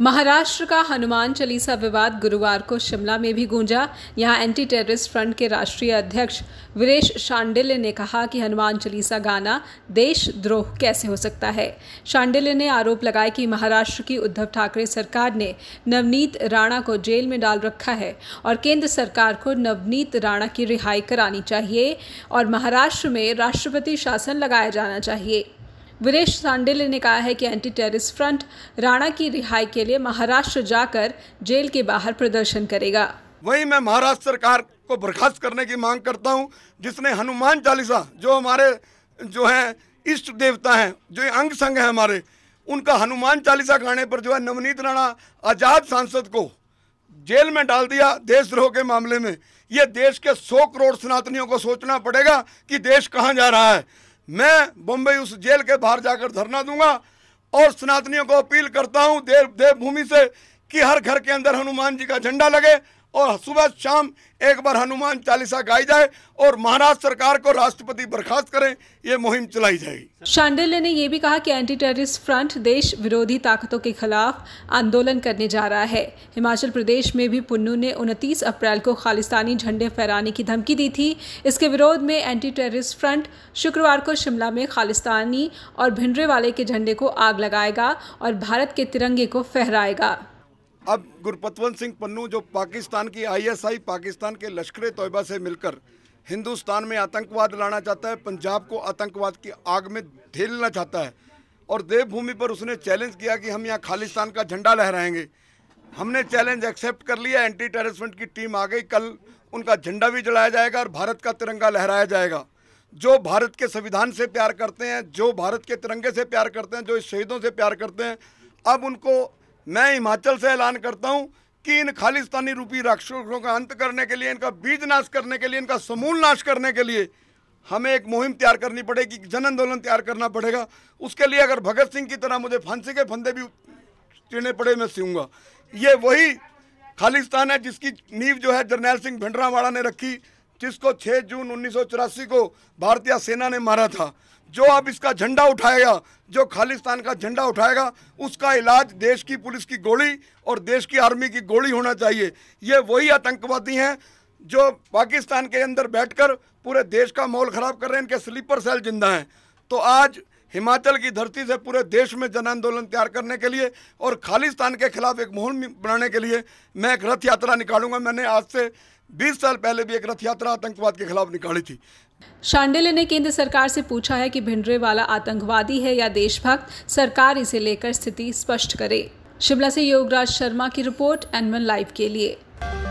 महाराष्ट्र का हनुमान चालीसा विवाद गुरुवार को शिमला में भी गूंजा यहां एंटी टेररिस्ट फ्रंट के राष्ट्रीय अध्यक्ष वीरेश शांडिल्य ने कहा कि हनुमान चालीसा गाना देशद्रोह कैसे हो सकता है शांडिल्य ने आरोप लगाया कि महाराष्ट्र की उद्धव ठाकरे सरकार ने नवनीत राणा को जेल में डाल रखा है और केंद्र सरकार को नवनीत राणा की रिहाई करानी चाहिए और महाराष्ट्र में राष्ट्रपति शासन लगाया जाना चाहिए वीरेश सांडेले ने कहा है कि एंटी टेररिस्ट फ्रंट राणा की रिहाई के लिए महाराष्ट्र जाकर जेल के बाहर प्रदर्शन करेगा वही मैं महाराष्ट्र सरकार को बर्खास्त करने की मांग करता हूं जिसने हनुमान चालीसा जो हमारे जो है इष्ट देवता हैं जो अंग संग है हमारे उनका हनुमान चालीसा गाने पर जो है नवनीत राणा आज़ाद सांसद को जेल में डाल दिया देशद्रोह के मामले में ये देश के सौ करोड़ सनातनियों को सोचना पड़ेगा कि देश कहाँ जा रहा है मैं बम्बई उस जेल के बाहर जाकर धरना दूंगा और सनातनियों को अपील करता हूं देव देवभूमि से कि हर घर के अंदर हनुमान जी का झंडा लगे और सुबह शाम एक बार हनुमान चालीसा गाई जाए और महाराष्ट्र सरकार को राष्ट्रपति बर्खास्त करें ये मुहिम चलाई जाएगी शांडिल्य ने यह भी कहा कि एंटी टेररिस्ट फ्रंट देश विरोधी ताकतों के खिलाफ आंदोलन करने जा रहा है हिमाचल प्रदेश में भी पुन्नू ने 29 अप्रैल को खालिस्तानी झंडे फहराने की धमकी दी थी इसके विरोध में एंटी टेररिस्ट फ्रंट शुक्रवार को शिमला में खालिस्तानी और भिंडरे वाले के झंडे को आग लगाएगा और भारत के तिरंगे को फहराएगा अब गुरपतवंत सिंह पन्नू जो पाकिस्तान की आईएसआई पाकिस्तान के लश्कर तोयबा से मिलकर हिंदुस्तान में आतंकवाद लाना चाहता है पंजाब को आतंकवाद की आग में ढेलना चाहता है और देवभूमि पर उसने चैलेंज किया कि हम यहाँ खालिस्तान का झंडा लहराएंगे हमने चैलेंज एक्सेप्ट कर लिया एंटी टेरिसमेंट की टीम आ गई कल उनका झंडा भी जलाया जाएगा और भारत का तिरंगा लहराया जाएगा जो भारत के संविधान से प्यार करते हैं जो भारत के तिरंगे से प्यार करते हैं जो इस शहीदों से प्यार करते हैं अब उनको मैं हिमाचल से ऐलान करता हूं कि इन खालिस्तानी रूपी राक्षसों का अंत करने के लिए इनका बीज नाश करने के लिए इनका समूल नाश करने के लिए हमें एक मुहिम तैयार करनी पड़ेगी जन आंदोलन तैयार करना पड़ेगा उसके लिए अगर भगत सिंह की तरह मुझे फांसी के फंदे भी चिड़ने पड़े मैं सीऊँगा ये वही खालिस्तान है जिसकी नींव जो है जरनैल सिंह भिंडरावाड़ा ने रखी जिसको 6 जून उन्नीस को भारतीय सेना ने मारा था जो अब इसका झंडा उठाएगा जो खालिस्तान का झंडा उठाएगा उसका इलाज देश की पुलिस की गोली और देश की आर्मी की गोली होना चाहिए ये वही आतंकवादी हैं जो पाकिस्तान के अंदर बैठकर पूरे देश का माहौल ख़राब कर रहे हैं इनके स्लीपर सेल जिंदा हैं तो आज हिमाचल की धरती से पूरे देश में जन आंदोलन तैयार करने के लिए और खालिस्तान के खिलाफ एक माहौल बनाने के लिए मैं एक रथ यात्रा निकालूंगा मैंने आज से 20 साल पहले भी एक रथ यात्रा आतंकवाद के खिलाफ निकाली थी शांडिल्य ने केंद्र सरकार से पूछा है कि भिंडरे वाला आतंकवादी है या देशभक्त सरकार इसे लेकर स्थिति स्पष्ट करे शिमला से योगराज शर्मा की रिपोर्ट एनवन लाइव के लिए